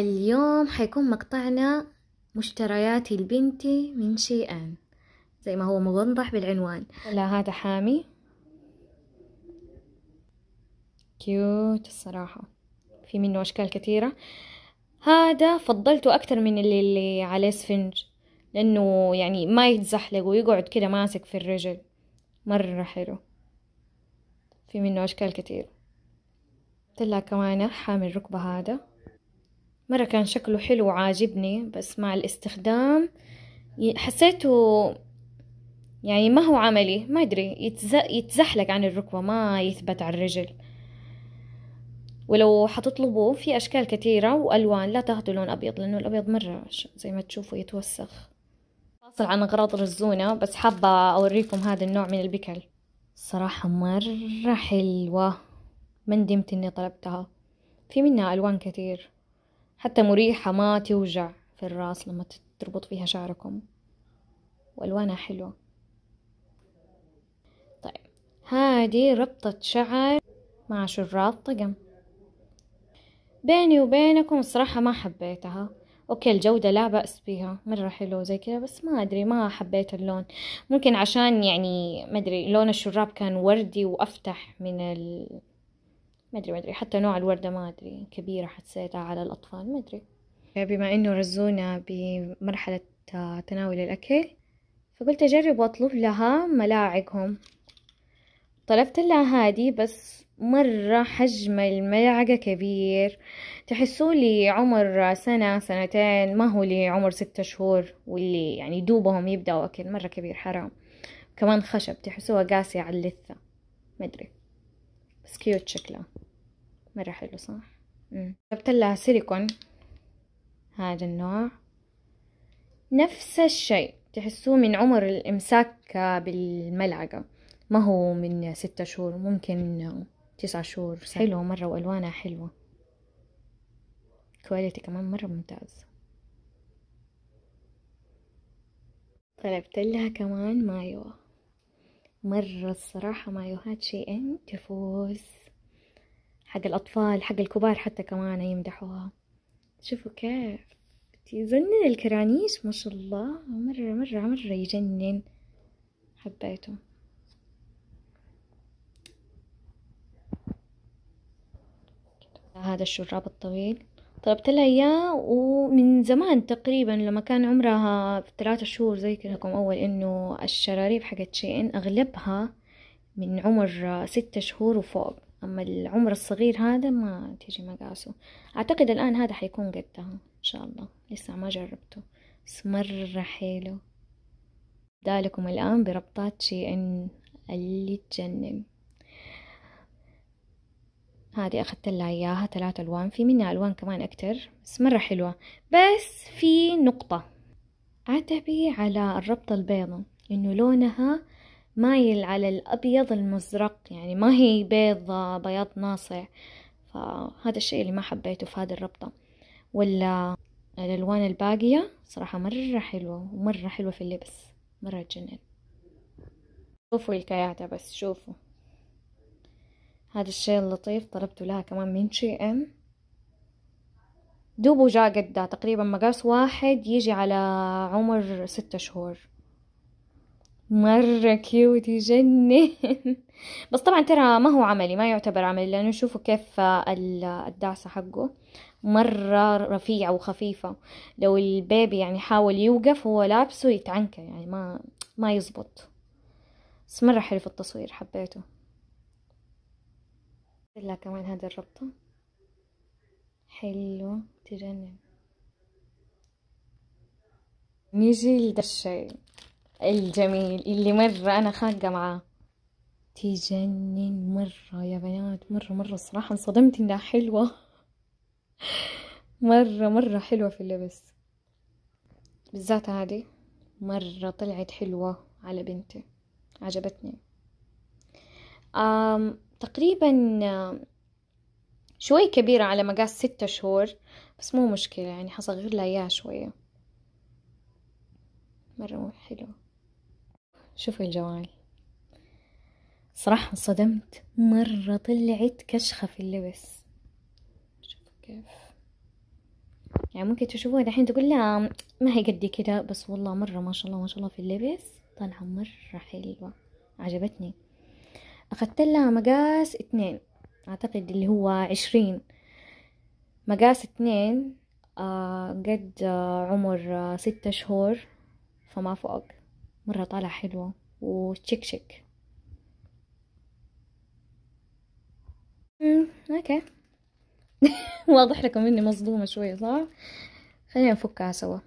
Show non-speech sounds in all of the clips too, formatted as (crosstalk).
اليوم حيكون مقطعنا مشترياتي لبنتي من شيئان زي ما هو موضح بالعنوان لا هذا حامي كيوت الصراحة في منه أشكال كثيرة هذا فضلته أكتر من اللي, اللي عليه سفنج لأنه يعني ما يتزحلق ويقعد كده ماسك في الرجل مرة حلو في منه أشكال كتير طلع كمان حامل ركبة هذا مرة كان شكله حلو وعاجبني بس مع الاستخدام حسيته يعني ما هو عملي ما أدري يتزحلق عن الركبة ما يثبت على الرجل ولو حتطلبوه في أشكال كثيرة وألوان لا تاخدوا لون أبيض لأنه الأبيض مرة زي ما تشوفوا يتوسخ فاصل عن أغراض الرزونة بس حابة أوريكم هذا النوع من البكل صراحة مرة حلوة ما ندمت إني طلبتها في منها ألوان كثير حتى مريحة ما توجع في الراس لما تربط فيها شعركم وألوانها حلوة طيب هذه ربطة شعر مع شراط طقم بيني وبينكم الصراحة ما حبيتها اوكي الجودة لا بأس بها مرة حلو زي كذا بس ما ادري ما حبيت اللون ممكن عشان يعني ما ادري لون الشراب كان وردي وافتح من ال... ما ادري ما ادري حتى نوع الوردة ما ادري كبيرة حسيتها على الاطفال ما ادري يعني بما انه رزونا بمرحلة آه، تناول الاكل فقلت اجرب واطلب لها ملاعقهم طلبت لها هذه بس مرة حجم الملعقة كبير تحسوا لي عمر سنة سنتين ما هو لي عمر ستة شهور واللي يعني دوبهم يبدأوا أكل مرة كبير حرام كمان خشب تحسوها قاسية على اللثة مدري بس كيوت شكلها مرة حلو صح؟ جبت لها سيليكون هذا النوع نفس الشيء تحسوه من عمر الإمساك بالملعقة ما هو من ستة شهور ممكن تسعة شهور سنة. حلو مرة وألوانها حلوة كواليتي كمان مرة ممتاز طلبت لها كمان مايوه مرة الصراحة مايوهات إن تفوز حق الأطفال حق الكبار حتى كمان يمدحوها شوفوا كيف يجنن الكرانيش ما شاء الله مرة مرة مرة يجنن حبيته هذا الشراب الطويل طلبت لها اياه ومن زمان تقريبا لما كان عمرها ثلاثة شهور زي كلكم اول انه الشراريف حقت شيئين اغلبها من عمر ستة شهور وفوق اما العمر الصغير هذا ما تيجي مقاسه اعتقد الان هذا حيكون قدها ان شاء الله لسه ما جربته بس مرة حلو ذلكم الان بربطات شيئين اللي تجنن هذه أخذت لها إياها ثلاث ألوان في منها ألوان كمان أكتر بس مرة حلوة بس في نقطة عتبي على الربطة البيضة إنه لونها مايل على الأبيض المزرق يعني ما هي بيضة بياض ناصع فهذا الشيء اللي ما حبيته في هذه الربطة ولا الألوان الباقية صراحة مرة حلوة ومرة حلوة في اللبس مرة تجنن شوفوا الكياتة بس شوفوا هذا الشيء اللطيف طلبته لها كمان من شي ام دوبه جاء قدها تقريبا مقاس واحد يجي على عمر ستة شهور مرة كيوت يجنن (laughs) بس طبعا ترى ما هو عملي ما يعتبر عملي لأنه شوفوا كيف الدعسة حقه مرة رفيعة وخفيفة لو البيبي يعني حاول يوقف هو لابسه يتعنكر يعني ما ما يزبط بس مرة حلو في التصوير حبيته لها كمان هذا الربطة حلو تجنن نيجي لدا الشيء الجميل اللي مرة أنا خاقة معاه تجنن مرة يا بنات مرة مرة الصراحة انصدمت إنها حلوة مرة مرة حلوة في اللبس بالذات هذه مرة طلعت حلوة على بنتي عجبتني أم تقريبا شوي كبيرة على مقاس ستة شهور بس مو مشكلة يعني حصغر لها إياها شوية مرة مو حلو شوفوا الجوال صراحة انصدمت مرة طلعت كشخة في اللبس شوفوا كيف يعني ممكن تشوفوها دحين تقول لا ما هي قدي كده بس والله مرة ما شاء الله ما شاء الله في اللبس طالعة مرة حلوة عجبتني أخذت لها مقاس اتنين أعتقد اللي هو عشرين مقاس اتنين آه قد آه عمر آه ستة شهور فما فوق مرة طالعة حلوة وشيك شيك مم. اوكي (laughs) واضح لكم اني مصدومة شوية صح خلينا نفكها سوا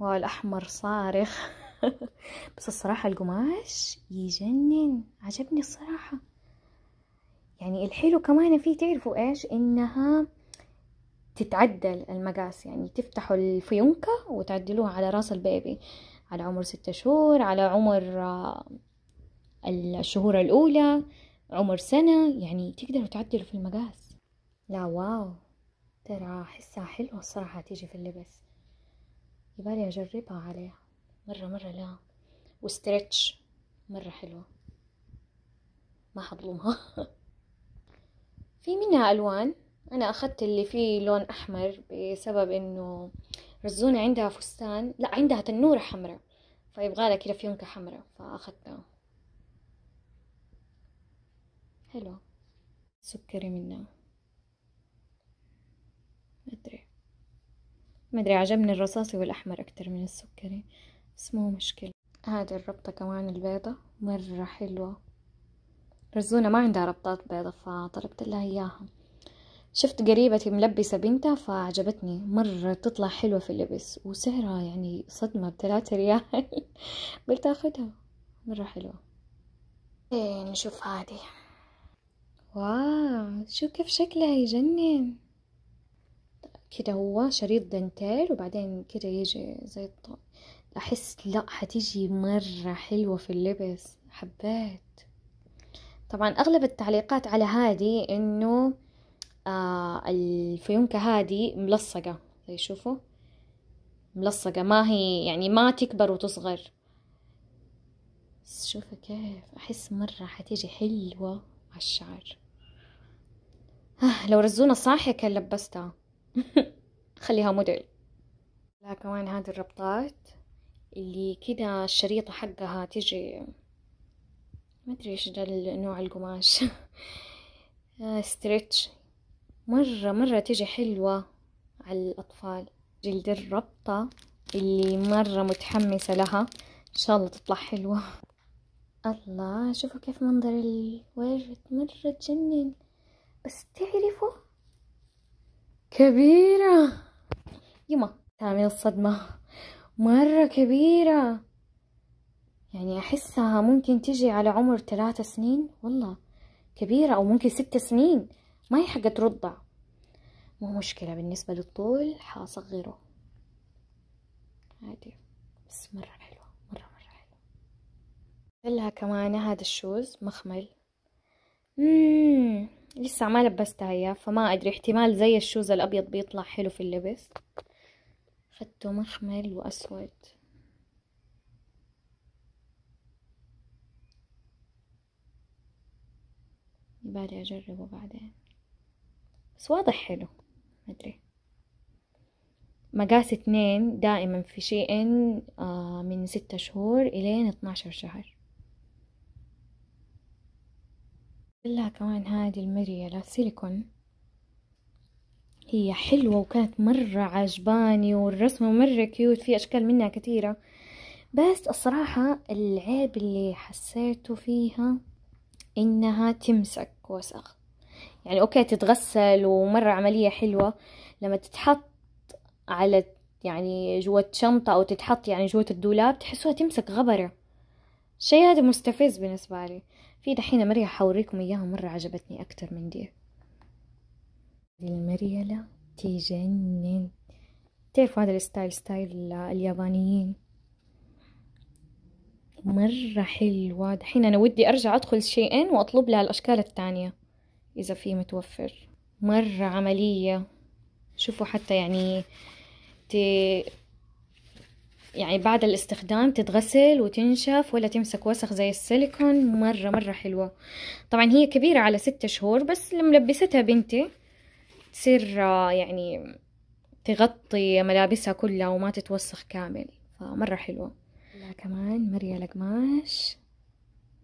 والاحمر صارخ (laughs) بس الصراحة القماش يجنن عجبني الصراحة يعني الحلو كمان فيه تعرفوا ايش انها تتعدل المقاس يعني تفتحوا الفيونكة وتعدلوها على راس البيبي على عمر ستة شهور على عمر آه، الشهور الأولى عمر سنة يعني تقدروا تعدلوا في المقاس لا واو ترى أحسها حلوة الصراحة تيجي في اللبس يبالي أجربها عليها مرة مرة لا وستريتش مرة حلوة ما حظلمها (laughs) في منها ألوان أنا أخذت اللي فيه لون أحمر بسبب إنه رزونة عندها فستان لا عندها تنورة حمراء فيبغى لها كده فيونكة حمراء فأخذتها حلو سكري منها مدري مدري عجبني الرصاصي والأحمر أكتر من السكري بس مو مشكلة هذه الربطة كمان البيضة مرة حلوة رزونة ما عندها ربطات بيضة فطلبت لها إياها شفت قريبتي ملبسة بنتها فعجبتني مرة تطلع حلوة في اللبس وسعرها يعني صدمة بثلاثة ريال (laughs) قلت أخدها مرة حلوة إيه نشوف هذه واو شو كيف شكلها يجنن كده هو شريط دنتيل وبعدين كده يجي زي الطاق أحس لأ هتيجي مرة حلوة في اللبس حبيت طبعا أغلب التعليقات على هذه إنه آه الفيونكة هذه ملصقة زي شوفوا ملصقة ما هي يعني ما تكبر وتصغر بس شوفوا كيف أحس مرة حتيجي حلوة على الشعر آه لو رزونا صاحي كان لبستها (laughs) خليها موديل لا كمان هذه الربطات اللي كده الشريطة حقها تجي ما ادري ايش ده نوع القماش ستريتش (laughs) مرة مرة تجي حلوة على الأطفال جلد الربطة اللي مرة متحمسة لها إن شاء الله تطلع حلوة (laughs) الله شوفوا كيف منظر الورد مرة تجنن بس تعرفوا كبيرة يما تعمل الصدمة مرة كبيرة يعني أحسها ممكن تجي على عمر ثلاثة سنين والله كبيرة أو ممكن ست سنين ما هي حقت رضع مو مشكلة بالنسبة للطول حاصغره عادي بس مرة حلوة مرة مرة حلوة لها كمان هذا الشوز مخمل مم. لسه ما لبستها اياه فما ادري احتمال زي الشوز الابيض بيطلع حلو في اللبس خدته مخمل وأسود بالي أجربه بعدين بس واضح حلو مدري مقاس اتنين دائما في شيء آه، من ستة شهور إلين اتناشر شهر لها كمان هذه المرية سيليكون هي حلوة وكانت مرة عجباني والرسمة مرة كيوت في أشكال منها كثيرة بس الصراحة العيب اللي حسيته فيها إنها تمسك وسخ يعني أوكي تتغسل ومرة عملية حلوة لما تتحط على يعني جوة شنطة أو تتحط يعني جوة الدولاب تحسوها تمسك غبرة شي هذا مستفز بالنسبة لي في دحين مريحة حوريكم إياها مرة عجبتني أكتر من دي للمريلة تجنن تعرفوا هذا الستايل ستايل اليابانيين مرة حلوة دحين أنا ودي أرجع أدخل شيئين وأطلب لها الأشكال الثانية إذا في متوفر مرة عملية شوفوا حتى يعني ت... يعني بعد الاستخدام تتغسل وتنشف ولا تمسك وسخ زي السيليكون مرة مرة حلوة طبعا هي كبيرة على ستة شهور بس لملبستها بنتي تصير يعني تغطي ملابسها كلها وما تتوسخ كامل فمرة حلوة كمان مريا القماش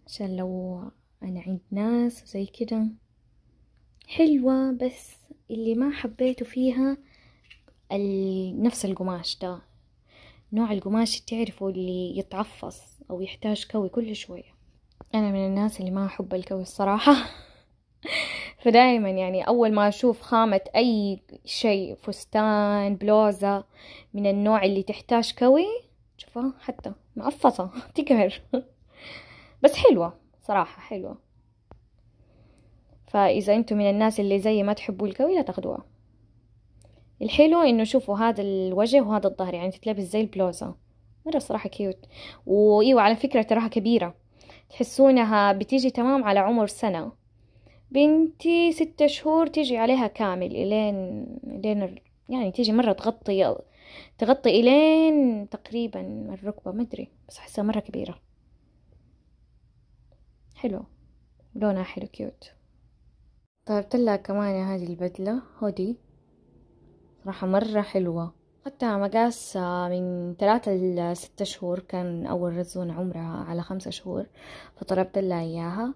عشان لو أنا عند ناس وزي كده حلوة بس اللي ما حبيته فيها نفس القماش ده نوع القماش تعرفوا اللي يتعفص أو يحتاج كوي كل شوية أنا من الناس اللي ما أحب الكوي الصراحة (laughs) فدايما يعني أول ما أشوف خامة أي شيء فستان بلوزة من النوع اللي تحتاج كوي شوفها حتى مقفصة (laughs) تقهر بس حلوة صراحة حلوة فإذا أنتم من الناس اللي زي ما تحبوا الكوي لا تاخدوها الحلو انه شوفوا هذا الوجه وهذا الظهر يعني تتلبس زي البلوزة مرة صراحة كيوت وإيوة على فكرة تراها كبيرة تحسونها بتيجي تمام على عمر سنة بنتي ستة شهور تيجي عليها كامل إلين إلين يعني تيجي مرة تغطي تغطي إلين تقريبا الركبة ما أدري بس أحسها مرة كبيرة حلو لونها حلو كيوت طلبت لها كمان هذه البدلة هودي صراحة مرة حلوة خدتها مقاس من ثلاثة لستة شهور كان أول رزون عمرها على خمسة شهور فطلبت لها إياها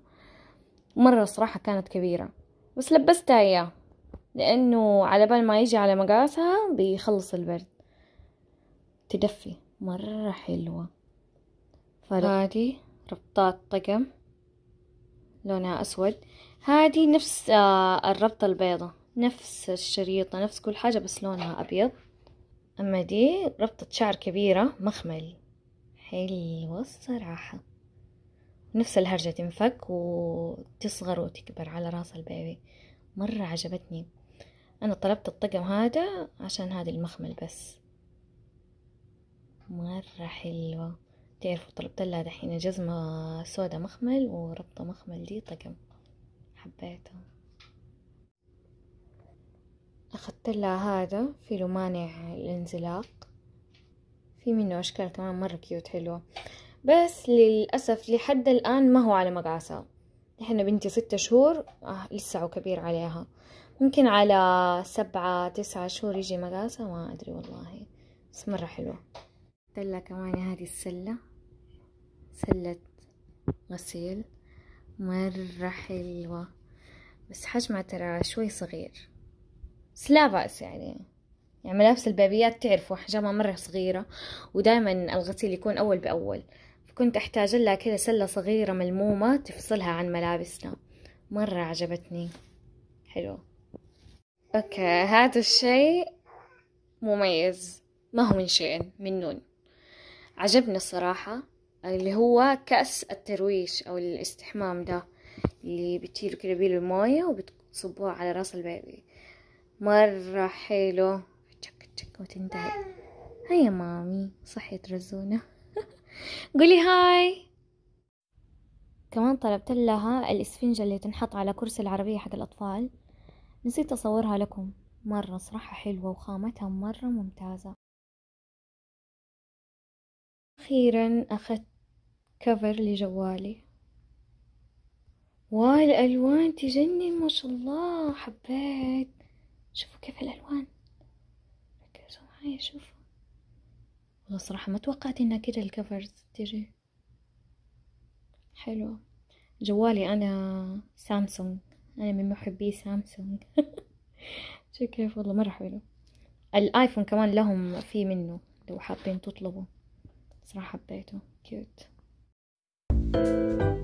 مرة صراحة كانت كبيرة بس لبستها إياه لأنه على بال ما يجي على مقاسها بيخلص البرد تدفي مرة حلوة هذه ربطات طقم لونها أسود هذه نفس آه، الربطة البيضة نفس الشريطة نفس كل حاجة بس لونها أبيض أما دي ربطة شعر كبيرة مخمل حلوة الصراحة نفس الهرجة تنفك وتصغر وتكبر على راس البيبي مرة عجبتني أنا طلبت الطقم هذا عشان هذا المخمل بس مرة حلوة تعرفوا طلبت لها دحين جزمة سودة مخمل وربطة مخمل دي طقم حبيته أخذت لها هذا في له مانع الانزلاق في منه أشكال كمان مرة كيوت حلوة بس للأسف لحد الآن ما هو على مقاسها إحنا بنتي ستة شهور آه لسه كبير عليها ممكن على سبعة تسعة شهور يجي مقاسها ما أدري والله بس مرة حلوة تلا كمان هذه السلة سلة غسيل مرة حلوة بس حجمها ترى شوي صغير بس لا بأس يعني يعني ملابس البابيات تعرفوا حجمها مرة صغيرة ودائما الغسيل يكون أول بأول كنت أحتاج لها كذا سلة صغيرة ملمومة تفصلها عن ملابسنا مرة عجبتني حلو أوكي هذا الشيء مميز ما هو من شيء من نون عجبني الصراحة اللي هو كأس الترويش أو الاستحمام ده اللي بتشيلوا كده بيه الموية وبتصبوه على راس البيبي مرة حلو تشك تشك وتنتهي هيا مامي صحيت رزونة قولي هاي كمان طلبت لها الإسفنجة اللي تنحط على كرسي العربية حق الأطفال نسيت أصورها لكم مرة صراحة حلوة وخامتها مرة ممتازة أخيرا أخذت كفر لجوالي والألوان تجنن ما شاء الله حبيت شوفوا كيف الألوان ركزوا معي شوفوا والله صراحة ما توقعت انها كده الكفرز تجي حلو جوالي انا سامسونج انا من محبي سامسونج (laughs) شو كيف والله مرة حلو الايفون كمان لهم في منه لو حابين تطلبوا صراحة حبيته كيوت thank you